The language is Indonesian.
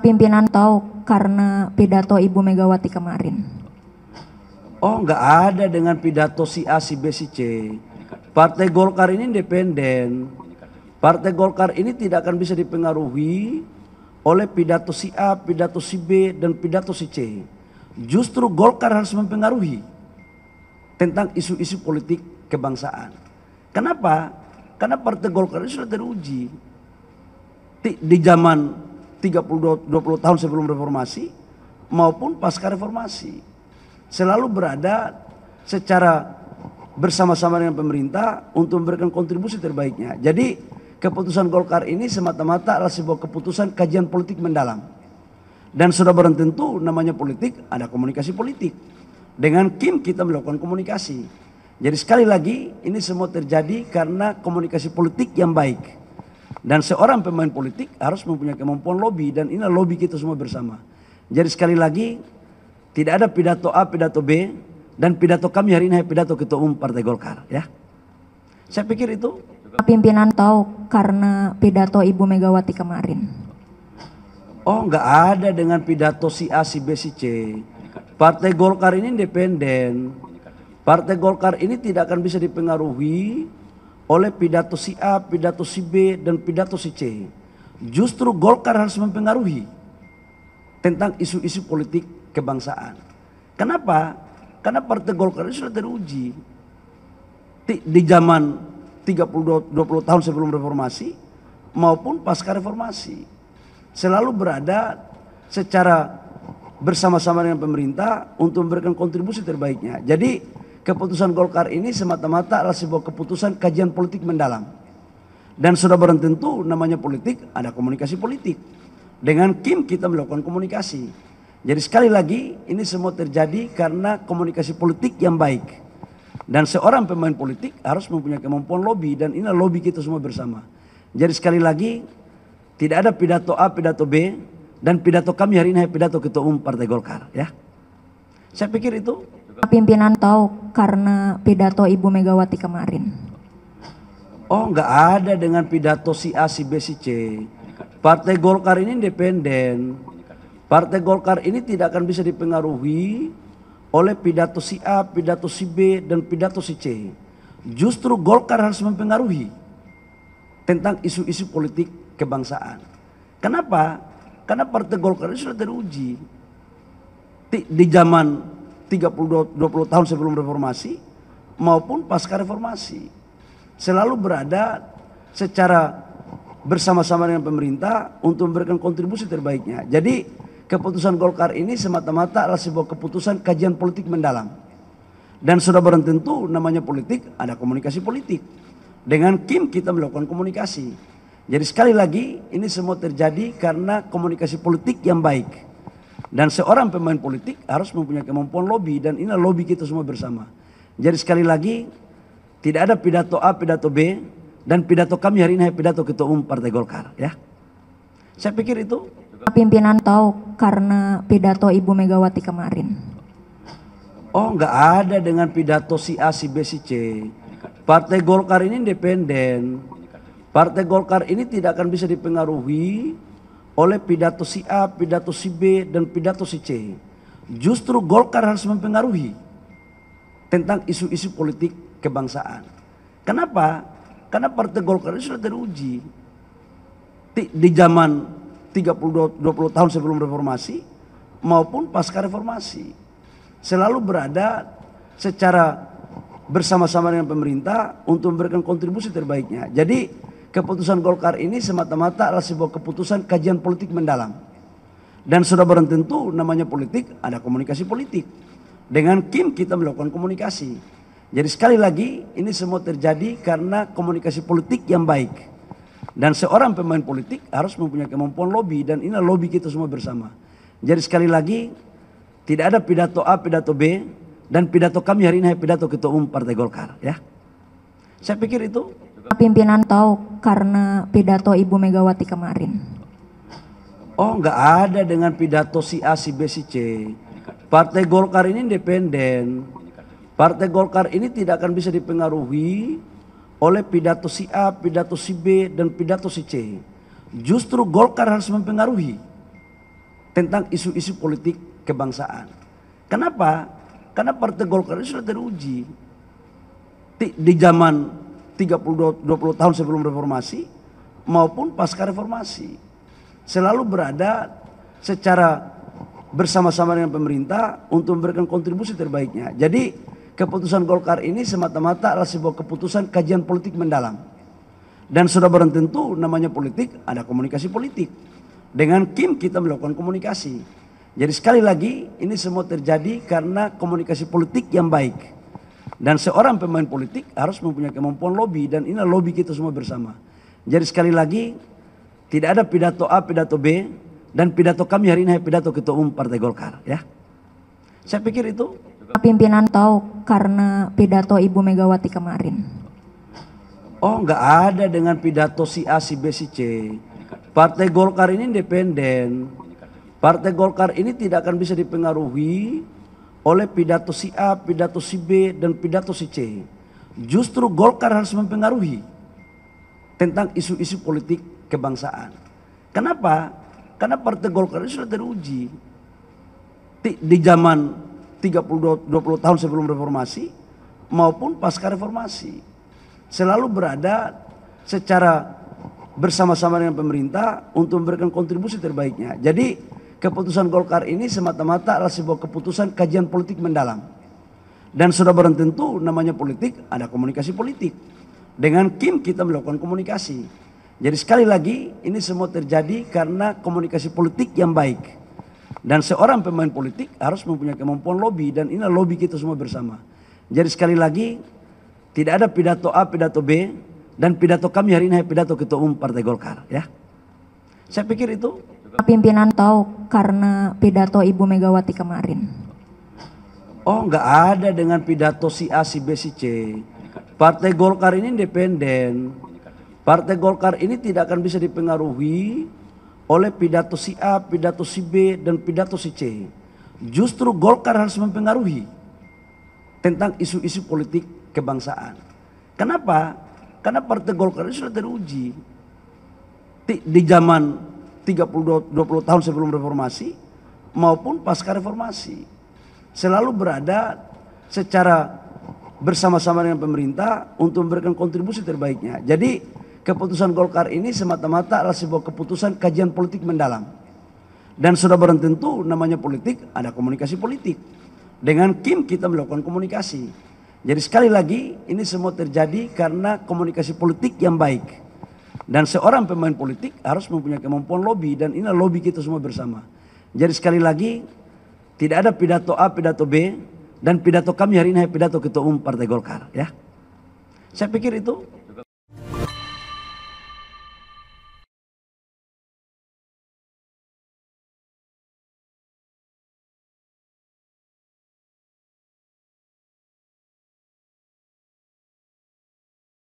pimpinan tahu karena pidato Ibu Megawati kemarin? Oh, nggak ada dengan pidato si A, si B, si C. Partai Golkar ini independen. Partai Golkar ini tidak akan bisa dipengaruhi oleh pidato si A, pidato si B, dan pidato si C. Justru Golkar harus mempengaruhi tentang isu-isu politik kebangsaan. Kenapa? Karena Partai Golkar ini sudah teruji. Di zaman 30 20 tahun sebelum reformasi maupun pasca reformasi selalu berada secara bersama-sama dengan pemerintah untuk memberikan kontribusi terbaiknya. Jadi keputusan Golkar ini semata-mata adalah sebuah keputusan kajian politik mendalam. Dan sudah barang tentu namanya politik ada komunikasi politik. Dengan Kim kita melakukan komunikasi. Jadi sekali lagi ini semua terjadi karena komunikasi politik yang baik. Dan seorang pemain politik harus mempunyai kemampuan lobby dan ini lobby kita semua bersama. Jadi sekali lagi tidak ada pidato A, pidato B dan pidato kami hari ini hanya pidato Ketua Umum Partai Golkar ya. Saya pikir itu pimpinan tahu karena pidato Ibu Megawati kemarin. Oh, enggak ada dengan pidato si A, si B, si C. Partai Golkar ini independen. Partai Golkar ini tidak akan bisa dipengaruhi oleh pidato si A, pidato si B, dan pidato si C. Justru Golkar harus mempengaruhi tentang isu-isu politik kebangsaan. Kenapa? Karena Partai Golkar ini sudah teruji. Di zaman 30 20 tahun sebelum reformasi maupun pasca reformasi selalu berada secara bersama-sama dengan pemerintah untuk memberikan kontribusi terbaiknya. Jadi Keputusan Golkar ini semata-mata adalah sebuah keputusan kajian politik mendalam. Dan sudah barang tentu namanya politik ada komunikasi politik. Dengan Kim kita melakukan komunikasi. Jadi sekali lagi ini semua terjadi karena komunikasi politik yang baik. Dan seorang pemain politik harus mempunyai kemampuan lobby dan ini lobby kita semua bersama. Jadi sekali lagi tidak ada pidato A, pidato B dan pidato kami hari ini pidato ketua umum Partai Golkar ya. Saya pikir itu Pimpinan tahu karena pidato Ibu Megawati kemarin. Oh, nggak ada dengan pidato si A, si B, si C. Partai Golkar ini independen. Partai Golkar ini tidak akan bisa dipengaruhi oleh pidato si A, pidato si B, dan pidato si C. Justru Golkar harus mempengaruhi tentang isu-isu politik kebangsaan. Kenapa? Karena Partai Golkar ini sudah teruji. Di, di zaman 30 20 tahun sebelum reformasi maupun pasca reformasi selalu berada secara bersama-sama dengan pemerintah untuk memberikan kontribusi terbaiknya. Jadi keputusan Golkar ini semata-mata adalah sebuah keputusan kajian politik mendalam. Dan sudah barang tentu namanya politik ada komunikasi politik. Dengan Kim kita melakukan komunikasi. Jadi sekali lagi ini semua terjadi karena komunikasi politik yang baik. Dan seorang pemain politik harus mempunyai kemampuan lobby dan ini lobby kita semua bersama. Jadi sekali lagi tidak ada pidato A, pidato B dan pidato kami hari ini pidato Ketua Umum Partai Golkar ya. Saya pikir itu pimpinan tahu karena pidato Ibu Megawati kemarin. Oh, enggak ada dengan pidato si A, si B, si C. Partai Golkar ini independen. Partai Golkar ini tidak akan bisa dipengaruhi oleh pidato si A, pidato si B, dan pidato si C. Justru Golkar harus mempengaruhi tentang isu-isu politik kebangsaan. Kenapa? Karena Partai Golkar ini sudah teruji. Di zaman 30 20 tahun sebelum reformasi maupun pasca reformasi selalu berada secara bersama-sama dengan pemerintah untuk memberikan kontribusi terbaiknya. Jadi keputusan Golkar ini semata-mata adalah sebuah keputusan kajian politik mendalam. Dan sudah barang namanya politik ada komunikasi politik. Dengan Kim kita melakukan komunikasi. Jadi sekali lagi ini semua terjadi karena komunikasi politik yang baik. Dan seorang pemain politik harus mempunyai kemampuan lobby dan ini lobby kita semua bersama. Jadi sekali lagi tidak ada pidato A, pidato B dan pidato kami hari ini pidato Ketua Umum Partai Golkar ya. Saya pikir itu pimpinan tahu karena pidato Ibu Megawati kemarin? Oh, nggak ada dengan pidato si A, si B, si C. Partai Golkar ini independen. Partai Golkar ini tidak akan bisa dipengaruhi oleh pidato si A, pidato si B, dan pidato si C. Justru Golkar harus mempengaruhi tentang isu-isu politik kebangsaan. Kenapa? Karena Partai Golkar ini sudah teruji. Di zaman 30 20 tahun sebelum reformasi maupun pasca reformasi selalu berada secara bersama-sama dengan pemerintah untuk memberikan kontribusi terbaiknya. Jadi keputusan Golkar ini semata-mata adalah sebuah keputusan kajian politik mendalam. Dan sudah barang namanya politik ada komunikasi politik. Dengan Kim kita melakukan komunikasi. Jadi sekali lagi ini semua terjadi karena komunikasi politik yang baik. Dan seorang pemain politik harus mempunyai kemampuan lobby dan ini lobby kita semua bersama. Jadi sekali lagi tidak ada pidato A, pidato B dan pidato kami hari ini pidato Ketua Umum Partai Golkar ya. Saya pikir itu pimpinan tahu karena pidato Ibu Megawati kemarin. Oh, nggak ada dengan pidato si A, si B, si C. Partai Golkar ini independen. Partai Golkar ini tidak akan bisa dipengaruhi oleh pidato si A, pidato si B, dan pidato si C. Justru Golkar harus mempengaruhi tentang isu-isu politik kebangsaan. Kenapa? Karena Partai Golkar itu sudah teruji. Di zaman 30 20 tahun sebelum reformasi maupun pasca reformasi. Selalu berada secara bersama-sama dengan pemerintah untuk memberikan kontribusi terbaiknya. Jadi keputusan Golkar ini semata-mata adalah sebuah keputusan kajian politik mendalam. Dan sudah barang tentu namanya politik ada komunikasi politik. Dengan Kim kita melakukan komunikasi. Jadi sekali lagi ini semua terjadi karena komunikasi politik yang baik. Dan seorang pemain politik harus mempunyai kemampuan lobby dan ini lobby kita semua bersama. Jadi sekali lagi tidak ada pidato A, pidato B dan pidato kami hari ini pidato Ketua Umum Partai Golkar ya. Saya pikir itu Pimpinan tahu karena pidato Ibu Megawati kemarin. Oh, nggak ada dengan pidato si A, si B, si C. Partai Golkar ini independen. Partai Golkar ini tidak akan bisa dipengaruhi oleh pidato si A, pidato si B, dan pidato si C. Justru Golkar harus mempengaruhi tentang isu-isu politik kebangsaan. Kenapa? Karena Partai Golkar ini sudah teruji. Di zaman 30 20 tahun sebelum reformasi maupun pasca reformasi selalu berada secara bersama-sama dengan pemerintah untuk memberikan kontribusi terbaiknya. Jadi keputusan Golkar ini semata-mata adalah sebuah keputusan kajian politik mendalam. Dan sudah barang tentu namanya politik ada komunikasi politik. Dengan Kim kita melakukan komunikasi. Jadi sekali lagi ini semua terjadi karena komunikasi politik yang baik. Dan seorang pemain politik harus mempunyai kemampuan lobby dan ini lobby kita semua bersama. Jadi sekali lagi tidak ada pidato A, pidato B dan pidato kami hari ini pidato Ketua Umum Partai Golkar ya. Saya pikir itu